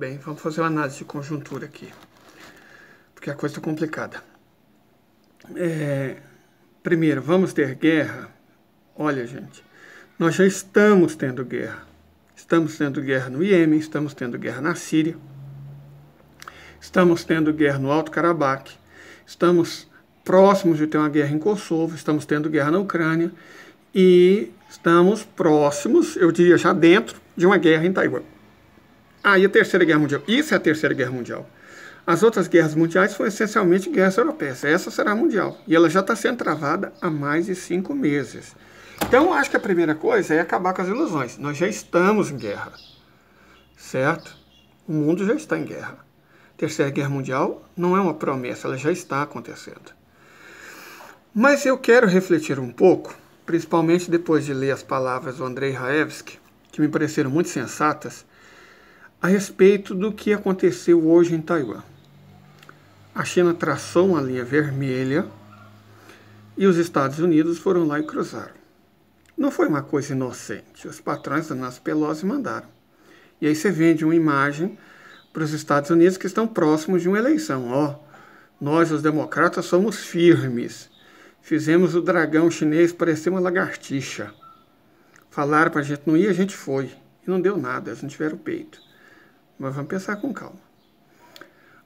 Bem, vamos fazer uma análise de conjuntura aqui, porque a coisa está complicada. É, primeiro, vamos ter guerra? Olha, gente, nós já estamos tendo guerra. Estamos tendo guerra no Iêmen, estamos tendo guerra na Síria, estamos tendo guerra no Alto Karabakh, estamos próximos de ter uma guerra em Kosovo, estamos tendo guerra na Ucrânia e estamos próximos, eu diria já dentro, de uma guerra em Taiwan. Ah, e a Terceira Guerra Mundial. Isso é a Terceira Guerra Mundial. As outras guerras mundiais foram essencialmente guerras europeias. Essa será mundial. E ela já está sendo travada há mais de cinco meses. Então, acho que a primeira coisa é acabar com as ilusões. Nós já estamos em guerra. Certo? O mundo já está em guerra. Terceira Guerra Mundial não é uma promessa, ela já está acontecendo. Mas eu quero refletir um pouco, principalmente depois de ler as palavras do Andrei Raevski, que me pareceram muito sensatas, a respeito do que aconteceu hoje em Taiwan. A China traçou uma linha vermelha e os Estados Unidos foram lá e cruzaram. Não foi uma coisa inocente. Os patrões da Nas Pelosi mandaram. E aí você vende uma imagem para os Estados Unidos que estão próximos de uma eleição. Ó, oh, nós, os democratas, somos firmes. Fizemos o dragão chinês parecer uma lagartixa. Falaram para a gente não ir, a gente foi. E não deu nada, eles não tiveram peito mas vamos pensar com calma.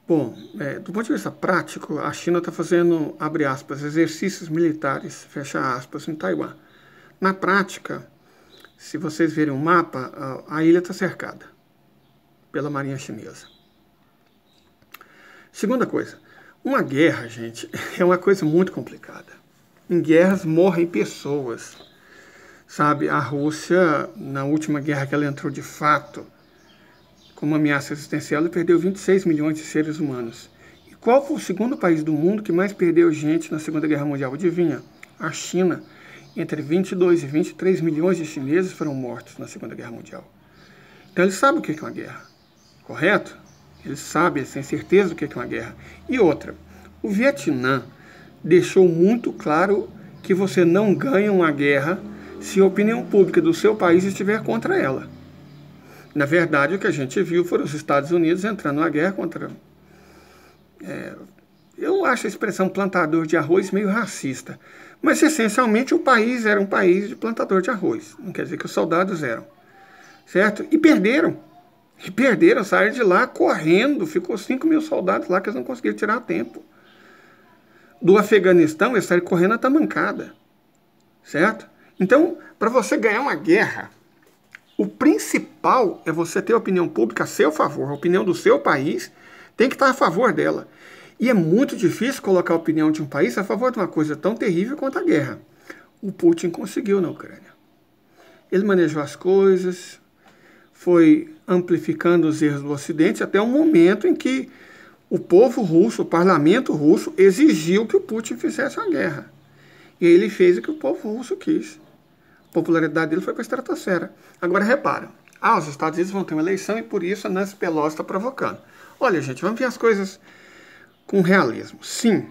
Bom, é, do ponto de vista prático, a China está fazendo, abre aspas, exercícios militares, fecha aspas, em Taiwan. Na prática, se vocês verem o um mapa, a, a ilha está cercada pela marinha chinesa. Segunda coisa, uma guerra, gente, é uma coisa muito complicada. Em guerras morrem pessoas. Sabe, a Rússia, na última guerra que ela entrou de fato, como ameaça existencial e perdeu 26 milhões de seres humanos. E qual foi o segundo país do mundo que mais perdeu gente na Segunda Guerra Mundial? Adivinha? A China. Entre 22 e 23 milhões de chineses foram mortos na Segunda Guerra Mundial. Então eles sabem o que é uma guerra, correto? Eles sabem, sem têm certeza do que é uma guerra. E outra, o Vietnã deixou muito claro que você não ganha uma guerra se a opinião pública do seu país estiver contra ela. Na verdade, o que a gente viu foram os Estados Unidos entrando na guerra contra. É, eu acho a expressão plantador de arroz meio racista, mas essencialmente o país era um país de plantador de arroz. Não quer dizer que os soldados eram, certo? E perderam. E perderam, saíram de lá correndo. Ficou 5 mil soldados lá que eles não conseguiram tirar a tempo. Do Afeganistão, eles saíram correndo a tamancada, certo? Então, para você ganhar uma guerra, o principal é você ter a opinião pública a seu favor. A opinião do seu país tem que estar a favor dela. E é muito difícil colocar a opinião de um país a favor de uma coisa tão terrível quanto a guerra. O Putin conseguiu na Ucrânia. Ele manejou as coisas, foi amplificando os erros do Ocidente até o momento em que o povo russo, o parlamento russo, exigiu que o Putin fizesse uma guerra. E ele fez o que o povo russo quis popularidade dele foi para a estratosfera. Agora repara, ah, os Estados Unidos vão ter uma eleição e por isso a Nancy Pelosi está provocando. Olha, gente, vamos ver as coisas com realismo. Sim,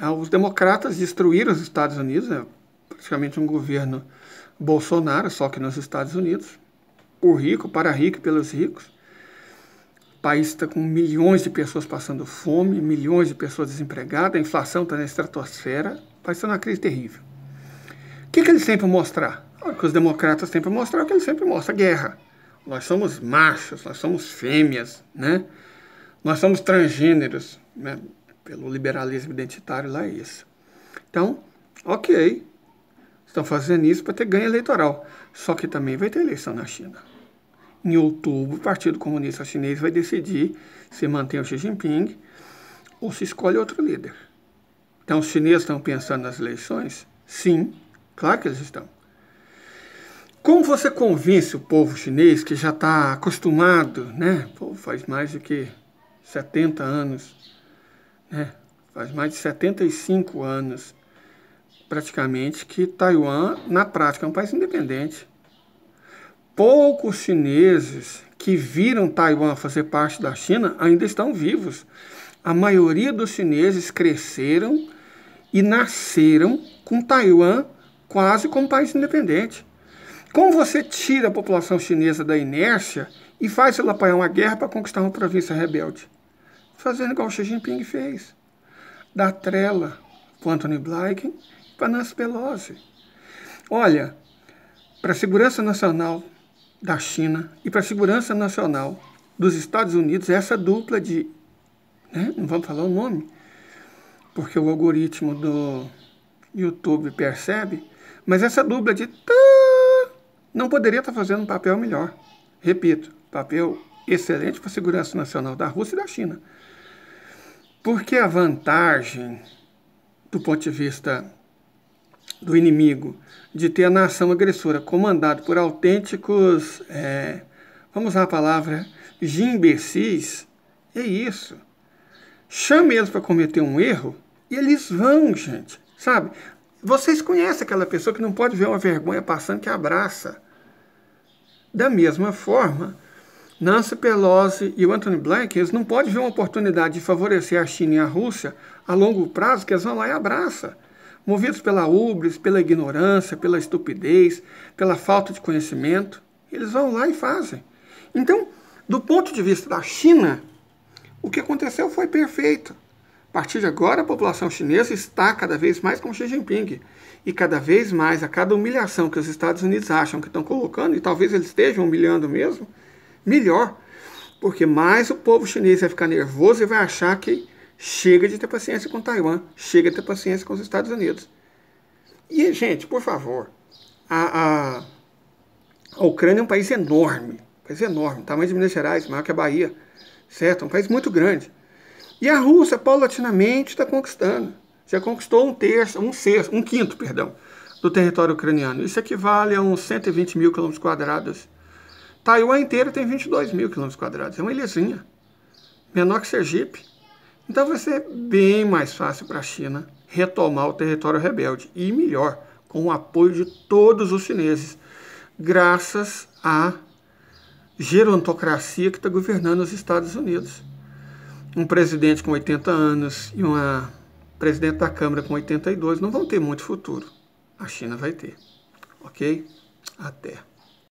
ah, os democratas destruíram os Estados Unidos, é praticamente um governo Bolsonaro, só que nos Estados Unidos. O rico, para rico e pelos ricos. O país está com milhões de pessoas passando fome, milhões de pessoas desempregadas, a inflação está na estratosfera, o país está numa crise terrível. O que, que eles têm para mostrar? O que os democratas têm para mostrar é que eles sempre mostram, guerra. Nós somos machos, nós somos fêmeas, né? Nós somos transgêneros, né? Pelo liberalismo identitário lá é isso. Então, ok, estão fazendo isso para ter ganho eleitoral. Só que também vai ter eleição na China. Em outubro, o Partido Comunista Chinês vai decidir se mantém o Xi Jinping ou se escolhe outro líder. Então, os chineses estão pensando nas eleições? Sim, claro que eles estão. Como você convence o povo chinês que já está acostumado, né? Pô, faz mais do que 70 anos, né? Faz mais de 75 anos, praticamente, que Taiwan, na prática, é um país independente. Poucos chineses que viram Taiwan fazer parte da China ainda estão vivos. A maioria dos chineses cresceram e nasceram com Taiwan quase como país independente. Como você tira a população chinesa da inércia e faz ela apanhar uma guerra para conquistar uma província rebelde? Fazendo igual Xi Jinping fez. Da trela para Anthony Blinken para Nancy Pelosi. Olha, para a segurança nacional da China e para a segurança nacional dos Estados Unidos, essa dupla de. Né, não vamos falar o nome, porque o algoritmo do YouTube percebe, mas essa dupla de não poderia estar fazendo um papel melhor. Repito, papel excelente para a segurança nacional da Rússia e da China. Porque a vantagem, do ponto de vista do inimigo, de ter a nação agressora comandada por autênticos, é, vamos usar a palavra, gimbecis, é isso. Chame eles para cometer um erro e eles vão, gente, sabe? Vocês conhecem aquela pessoa que não pode ver uma vergonha passando que abraça. Da mesma forma, Nancy Pelosi e o Anthony Blinken, eles não podem ver uma oportunidade de favorecer a China e a Rússia a longo prazo, que eles vão lá e abraçam. Movidos pela ubres, pela ignorância, pela estupidez, pela falta de conhecimento, eles vão lá e fazem. Então, do ponto de vista da China, o que aconteceu foi perfeito. A partir de agora, a população chinesa está cada vez mais com Xi Jinping. E cada vez mais, a cada humilhação que os Estados Unidos acham que estão colocando, e talvez eles estejam humilhando mesmo, melhor. Porque mais o povo chinês vai ficar nervoso e vai achar que chega de ter paciência com Taiwan, chega de ter paciência com os Estados Unidos. E, gente, por favor, a, a, a Ucrânia é um país enorme, um país enorme, tamanho de Minas Gerais, maior que a Bahia, certo? Um país muito grande. E a Rússia, paulatinamente, está conquistando. Já conquistou um terço, um sexto, um quinto, perdão, do território ucraniano. Isso equivale a uns 120 mil quilômetros quadrados. Taiwan inteiro tem 22 mil quilômetros quadrados. É uma ilhazinha. Menor que Sergipe. Então vai ser bem mais fácil para a China retomar o território rebelde. E melhor, com o apoio de todos os chineses. Graças à gerontocracia que está governando os Estados Unidos um presidente com 80 anos e uma presidente da Câmara com 82 não vão ter muito futuro. A China vai ter. Ok? Até.